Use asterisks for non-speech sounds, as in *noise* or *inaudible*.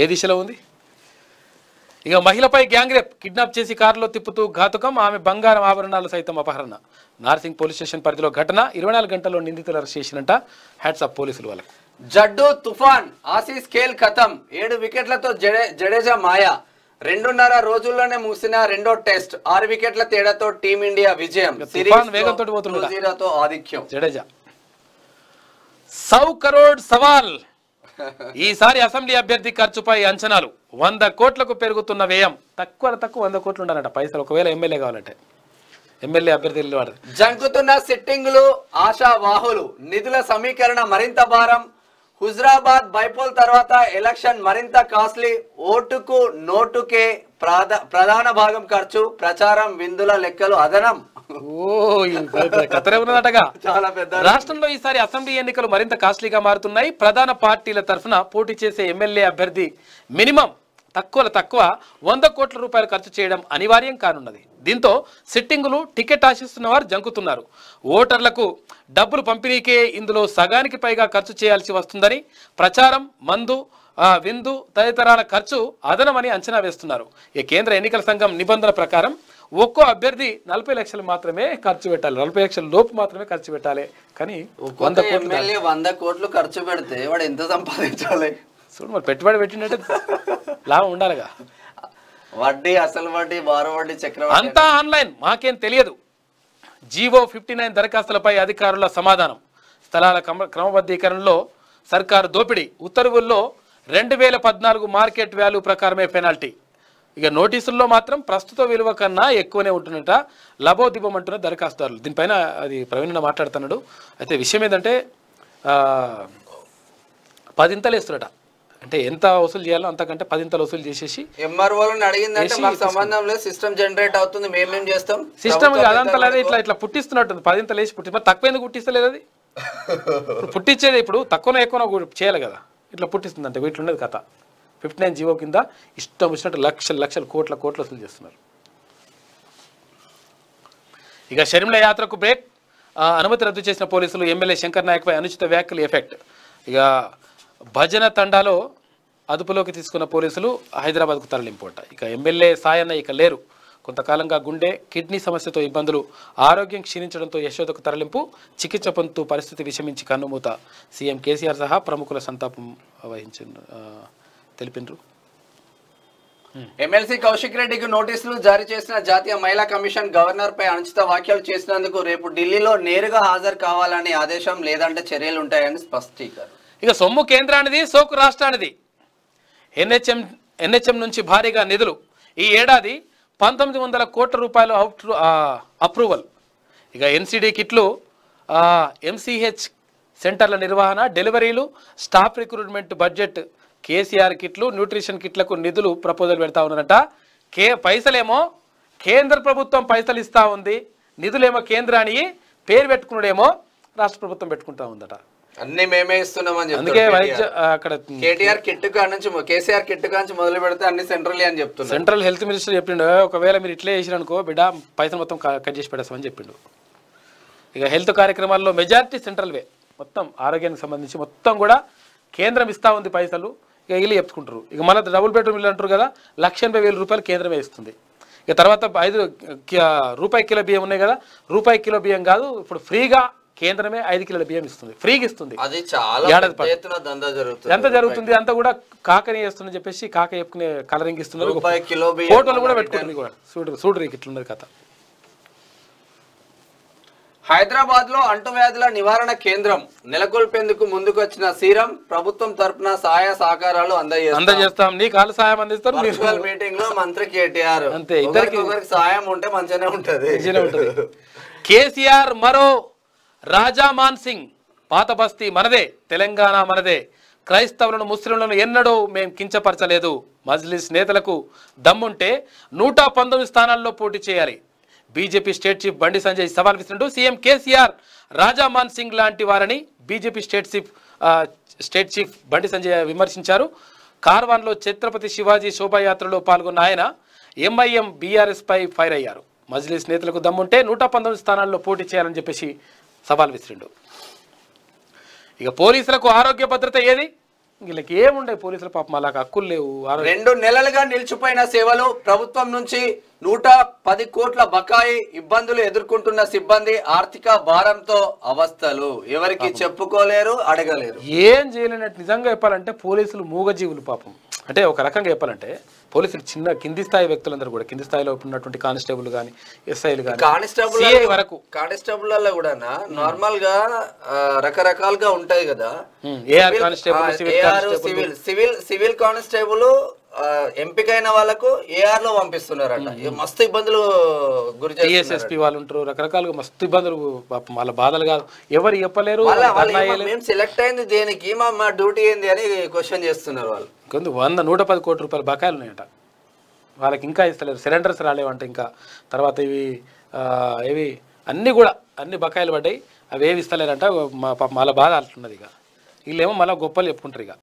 ఏ దిశలో ఉంది ఇక మహిళపై గ్యాంగ్రేప్ కిడ్నాప్ చేసి కారులో తిప్పుతూ ఘాతుకం ఆమె బంగారం ఆభరణాలు సైతం అపహరణ నార్సింగ్ పోలీస్ స్టేషన్ పరిధిలో ఘటన ఇరవై నాలుగు గంటల్లో నిందితులు అరెస్ట్ చేసినట్ట హ్యాట్సాప్ పోలీసులు వాళ్ళకి జడ్డు తుఫాన్ ఆసీస్ కేల్ ఖతం ఏడు వికెట్లతో జడే జడేజా మాయా రెండున్నర రోజుల్లోనే ముగిసిన రెండో టెస్ట్ ఆరు వికెట్ల తేడాతో టీమిండియా విజయం వేగంతో ఆధిక్యం జడేజా సౌ కరోడ్ సవాల్ ఈసారి అసెంబ్లీ అభ్యర్థి ఖర్చుపై అంచనాలు వంద కోట్లకు పెరుగుతున్న వ్యయం తక్కువ తక్కువ వంద కోట్లు ఉండాలంట పైసలు ఒకవేళ ఎమ్మెల్యే కావాలంటే ఎమ్మెల్యే అభ్యర్థి వాడదు జంకుతున్న సిట్టింగులు ఆశావాహులు నిధుల సమీకరణ మరింత భారం హుజరాబాద్ బైపోల్ తర్వాత ఎలక్షన్ మరింత కాస్ట్లీ ఓటుకు నోటుకే ప్రధాన భాగం ఖర్చు ప్రచారం విందుల లెక్కలు అదనం *laughs* చాలా పెద్ద రాష్ట్రంలో ఈసారి అసెంబ్లీ ఎన్నికలు మరింత కాస్ట్లీగా మారుతున్నాయి ప్రధాన పార్టీల తరఫున పోటీ చేసే ఎమ్మెల్యే అభ్యర్థి మినిమం తక్కువ తక్కువ వంద కోట్ల రూపాయలు ఖర్చు చేయడం అనివార్యం కానున్నది దీంతో సిట్టింగులు టికెట్ ఆశిస్తున్న వారు జంకుతున్నారు ఓటర్లకు డబ్బులు పంపిణీకే ఇందులో సగానికి పైగా ఖర్చు చేయాల్సి వస్తుందని ప్రచారం మందు విందు తదితరాల ఖర్చు అదనమని అంచనా వేస్తున్నారు ఈ కేంద్ర ఎన్నికల సంఘం నిబంధనల ప్రకారం ఒక్కో అభ్యర్థి నలభై లక్షలు మాత్రమే ఖర్చు పెట్టాలి నలభై లక్షల లోపు మాత్రమే ఖర్చు పెట్టాలి కానీ వంద కోట్లు వంద కోట్లు ఖర్చు పెడితే వాడు ఎంత సంపాదించాలి చూడు మరి పెట్టుబడి పెట్టినట్టు లాభం ఉండాలిగా వడ్డీ అసలు వడ్డీ వార వడ్డీ చక్రవడ్డీ అంతా ఆన్లైన్ మాకేం తెలియదు జీవో ఫిఫ్టీ నైన్ దరఖాస్తులపై అధికారుల సమాధానం స్థలాల క్రమబద్ధీకరణలో సర్కారు దోపిడీ ఉత్తర్వుల్లో రెండు వేల పద్నాలుగు మార్కెట్ వాల్యూ ప్రకారమే పెనాల్టీ ఇక నోటీసుల్లో మాత్రం ప్రస్తుత విలువ కన్నా ఎక్కువనే ఉంటున్నట లభోదీపం అంటున్న దరఖాస్తుదారులు దీనిపైన అది ప్రవీణ మాట్లాడుతున్నాడు అయితే విషయం ఏంటంటే పదింతలు వేస్తున్నట అంటే ఎంత వసూలు చేయాలో అంతకంటే పదింతలు వసూలు చేసేసి సిస్టమ్ అదంతలేదు ఇట్లా ఇట్లా పుట్టిస్తున్నట్టు పదింతలు వేసి పుట్టి తక్కువ ఎందుకు పుట్టిస్తలేదు అది పుట్టించేది *laughs* ఇప్పుడు తక్కువ ఎక్కువ చేయాలి కదా ఇట్లా పుట్టిస్తుంది అంటే వీటిలో కథ ఫిఫ్టీ నైన్ జీవో కింద ఇష్టం వచ్చినట్టు లక్షల లక్షల కోట్ల కోట్ల వసూలు చేస్తున్నారు ఇక షర్మిల యాత్రకు బ్రేక్ అనుమతి రద్దు చేసిన పోలీసులు ఎమ్మెల్యే శంకర్ నాయక్పై అనుచిత వ్యాఖ్యలు ఎఫెక్ట్ ఇక భజన తండాలో అదుపులోకి తీసుకున్న పోలీసులు హైదరాబాద్కు తరలింపుట ఇక ఎమ్మెల్యే సాయన్న ఇక లేరు కొంతకాలంగా గుండె కిడ్నీ సమస్యతో ఇబ్బందులు ఆరోగ్యం క్షీణించడంతో యశోదకు తరలింపు చికిత్స పొందుతూ పరిస్థితి విషమించి కన్నుమూత సీఎం కేసీఆర్ సహా ప్రముఖుల సంతాపం వహించి తెలిపినారు ఎమ్మెల్సీ కౌశిక్ రెడ్డికి నోటీసులు జారీ చేసిన జాతీయ మహిళా కమిషన్ గవర్నర్ పై అనుచిత వ్యాఖ్యలు చేసినందుకు రేపు ఢిల్లీలో నేరుగా హాజరు కావాలనే ఆదేశం లేదంటే చర్యలు ఉంటాయని స్పష్టీకరణ ఇక సొమ్ము కేంద్రానిది సోకు రాష్ట్రానిది ఎన్హెచ్ఎం ఎన్హెచ్ఎం నుంచి భారీగా నిధులు ఈ ఏడాది పంతొమ్మిది వందల కోట్ల రూపాయలు అవుట్ అప్రూవల్ ఇక ఎన్సిడి కిట్లు ఎంసీహెచ్ సెంటర్ల నిర్వహణ డెలివరీలు స్టాఫ్ రిక్రూట్మెంట్ బడ్జెట్ కేసీఆర్ కిట్లు న్యూట్రిషన్ కిట్లకు నిధులు ప్రపోజల్ పెడతా ఉన్నారంట కే పైసలేమో కేంద్ర ప్రభుత్వం పైసలు ఇస్తూ ఉంది నిధులేమో కేంద్రానికి పేరు పెట్టుకున్నాడేమో రాష్ట్ర ప్రభుత్వం పెట్టుకుంటా ఉందట అన్ని మేమే ఇస్తున్నామని అందుకే వైద్య అక్కడ కేటీఆర్ కిట్ నుంచి కేసీఆర్ కిట్ నుంచి మొదలు పెడితే అన్ని సెంట్రల్ అని చెప్తున్నారు సెంట్రల్ హెల్త్ మినిస్టర్ చెప్పిండు ఒకవేళ మీరు ఇట్లే చేసిన అనుకో బిడ్డ పైసలు మొత్తం కట్ చేసి పెడతామని చెప్పిండు ఇక హెల్త్ కార్యక్రమాల్లో మెజారిటీ సెంట్రల్వే మొత్తం ఆరోగ్యానికి సంబంధించి మొత్తం కూడా కేంద్రం ఇస్తా ఉంది పైసలు ఇక వీళ్ళు చెప్పుకుంటారు ఇక మన డబుల్ బెడ్రూమ్ ఇల్లు అంటారు కదా లక్ష ఎనభై వేల రూపాయలు కేంద్రమే ఇస్తుంది ఇక తర్వాత ఐదు రూపాయి కిలో బియ్యం ఉన్నాయి కదా రూపాయి కిలో బియ్యం కాదు ఇప్పుడు ఫ్రీగా కేంద్రమే ఐదు కిలోల బియ్యం ఇస్తుంది ఫ్రీగా ఇస్తుంది అది చాలా ఎంత జరుగుతుంది అంతా కూడా కాకని వేస్తుందని చెప్పేసి కాక చెప్పుకునే కలరింగ్ ఇస్తున్నారు ఫోటోలు కూడా పెట్టుకుంటుంది కూడా చూడరు చూడరు ఇట్లున్నది కథ హైదరాబాద్ లో అంటువ్యాధుల నివారణ కేంద్రం నెలకొల్పేందుకు ముందుకొచ్చిన సీరం ప్రభుత్వం తరఫున సహాయ సహకారాలు అందజేస్తాం నీకు సహాయం అందిస్తారు మీటింగ్ లో మంత్రి కేటీఆర్ ఇద్దరికి సహాయం ఉంటే మంచిగానే ఉంటది కేసీఆర్ మరో మాన్ సింగ్ పాత బస్తీ మనదే తెలంగాణ మనదే క్రైస్తవులను ముస్లింలను ఎన్నడూ మేం కించపరచలేదు మజ్లిస్ నేతలకు దమ్ముంటే నూట పంతొమ్మిది స్థానాల్లో పోటీ చేయాలి BJP state chief Bandi Sanjay సవాల్ విస్తుంటూ సీఎం కేసీఆర్ మాన్ సింగ్ లాంటి వారని BJP state chief state chief Bandi Sanjay విమర్శించారు కార్వాన్లో ఛత్రపతి శివాజీ శోభాయాత్రలో పాల్గొన్న ఆయన ఎంఐఎం బీఆర్ఎస్పై ఫైర్ అయ్యారు మజ్లిస్ నేతలకు దమ్ముంటే నూట పంతొమ్మిది స్థానాల్లో పోటీ చేయాలని చెప్పేసి సవాల్ విసిరిండు ఇక పోలీసులకు ఆరోగ్య భద్రత ఏది వీళ్ళకి ఏముండే పోలీసుల పాపం అలాగ హక్కులు లేవు రెండు నెలలుగా నిలిచిపోయిన సేవలు ప్రభుత్వం నుంచి నూట పది కోట్ల బకాయి ఇబ్బందులు ఎదుర్కొంటున్న సిబ్బంది ఆర్థిక భారంతో అవస్థలు ఎవరికి చెప్పుకోలేరు అడగలేరు ఏం చేయలేనట్టు నిజంగా చెప్పాలంటే పోలీసులు మూగజీవులు పాపం అంటే ఒక రకంగా చెప్పాలంటే పోలీసులు చిన్న కింది స్థాయి వ్యక్తులందరూ కూడా కింది స్థాయిలో ఉన్నటువంటి కానిస్టేబుల్ కానీ ఎస్ఐలు కానీ కానిస్టేబుల్ వరకు కానిస్టేబుల్ కూడా నార్మల్ గా రకరకాలుగా ఉంటాయి కదా సివిల్ సివిల్ సివిల్ కానిస్టేబుల్ ఎంపికైన వాళ్ళకు ఏఆర్ లో పంపిస్తున్నారట మస్తు ఇబ్బందులు గురి టీఎస్ఎస్పీ వాళ్ళు ఉంటారు రకరకాలుగా మస్తు ఇబ్బందులు వాళ్ళ బాధలు కాదు ఎవరు చెప్పలేరు మేము సెలెక్ట్ అయింది దేనికి మా డ్యూటీ ఏంది అని క్వశ్చన్ చేస్తున్నారు వాళ్ళు కొంత వంద నూట పది కోట్ల రూపాయలు బకాయిలు ఉన్నాయట వాళ్ళకి ఇంకా ఇస్తలేరు సిలిండర్స్ రాలేవంట ఇంకా తర్వాత ఇవి ఇవి అన్నీ కూడా అన్ని బకాయిలు పడ్డాయి అవి ఏవి ఇస్తలేరంట మా వాళ్ళ బాధ అంటున్నది ఇక వీళ్ళేమో మళ్ళీ గొప్పలు చెప్పుకుంటారు ఇక